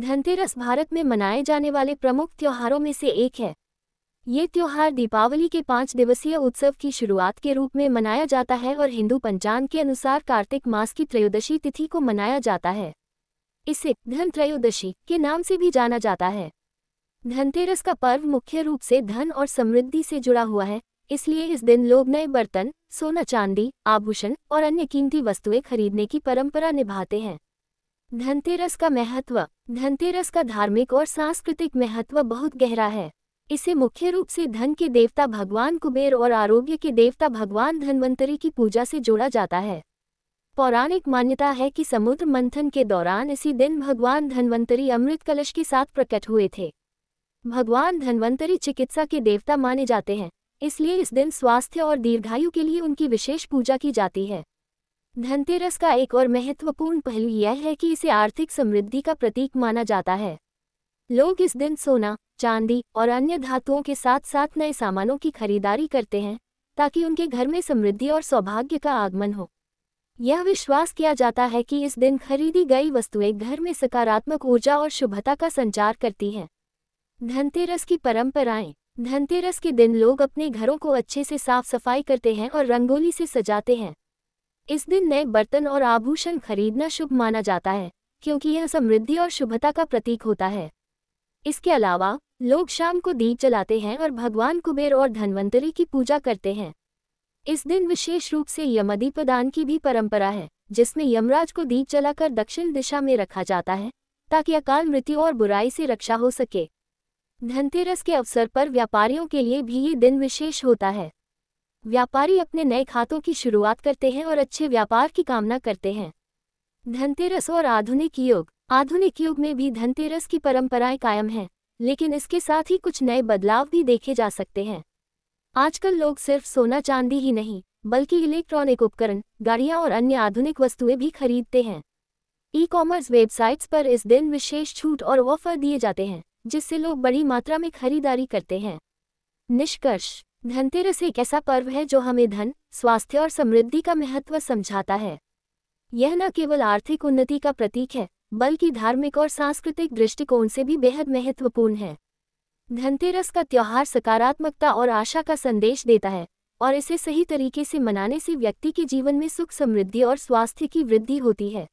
धनतेरस भारत में मनाए जाने वाले प्रमुख त्योहारों में से एक है ये त्यौहार दीपावली के पाँच दिवसीय उत्सव की शुरुआत के रूप में मनाया जाता है और हिंदू पंचांग के अनुसार कार्तिक मास की त्रयोदशी तिथि को मनाया जाता है इसे धन त्रयोदशी के नाम से भी जाना जाता है धनतेरस का पर्व मुख्य रूप से धन और समृद्धि से जुड़ा हुआ है इसलिए इस दिन लोग नए बर्तन सोना चांदी आभूषण और अन्य कीमती वस्तुएं खरीदने की परंपरा निभाते हैं धनतेरस का महत्व धनतेरस का धार्मिक और सांस्कृतिक महत्व बहुत गहरा है इसे मुख्य रूप से धन के देवता भगवान कुबेर और आरोग्य के देवता भगवान धनवंतरी की पूजा से जोड़ा जाता है पौराणिक मान्यता है कि समुद्र मंथन के दौरान इसी दिन भगवान धनवंतरी अमृत कलश के साथ प्रकट हुए थे भगवान धनवंतरी चिकित्सा के देवता माने जाते हैं इसलिए इस दिन स्वास्थ्य और दीर्घायु के लिए उनकी विशेष पूजा की जाती है धनतेरस का एक और महत्वपूर्ण पहलू यह है कि इसे आर्थिक समृद्धि का प्रतीक माना जाता है लोग इस दिन सोना चांदी और अन्य धातुओं के साथ साथ नए सामानों की खरीदारी करते हैं ताकि उनके घर में समृद्धि और सौभाग्य का आगमन हो यह विश्वास किया जाता है कि इस दिन खरीदी गई वस्तुएं घर में सकारात्मक ऊर्जा और शुभता का संचार करती हैं धनतेरस की परंपराएं धनतेरस के दिन लोग अपने घरों को अच्छे से साफ सफाई करते हैं और रंगोली से सजाते हैं इस दिन नए बर्तन और आभूषण खरीदना शुभ माना जाता है क्योंकि यह समृद्धि और शुभता का प्रतीक होता है इसके अलावा लोग शाम को दीप जलाते हैं और भगवान कुबेर और धनवंतरी की पूजा करते हैं इस दिन विशेष रूप से यमदीप दान की भी परंपरा है जिसमें यमराज को दीप जलाकर दक्षिण दिशा में रखा जाता है ताकि अकाल मृत्यु और बुराई से रक्षा हो सके धनतेरस के अवसर पर व्यापारियों के लिए भी ये दिन विशेष होता है व्यापारी अपने नए खातों की शुरुआत करते हैं और अच्छे व्यापार की कामना करते हैं धनतेरस और आधुनिक युग आधुनिक युग में भी धनतेरस की परंपराएं कायम हैं लेकिन इसके साथ ही कुछ नए बदलाव भी देखे जा सकते हैं आजकल लोग सिर्फ सोना चांदी ही नहीं बल्कि इलेक्ट्रॉनिक उपकरण गाड़ियां और अन्य आधुनिक वस्तुएं भी खरीदते हैं ई कॉमर्स वेबसाइट्स पर इस दिन विशेष छूट और ऑफर दिए जाते हैं जिससे लोग बड़ी मात्रा में खरीदारी करते हैं निष्कर्ष धनतेरस एक ऐसा पर्व है जो हमें धन स्वास्थ्य और समृद्धि का महत्व समझाता है यह न केवल आर्थिक उन्नति का प्रतीक है बल्कि धार्मिक और सांस्कृतिक दृष्टिकोण से भी बेहद महत्वपूर्ण है धनतेरस का त्यौहार सकारात्मकता और आशा का संदेश देता है और इसे सही तरीके से मनाने से व्यक्ति के जीवन में सुख समृद्धि और स्वास्थ्य की वृद्धि होती है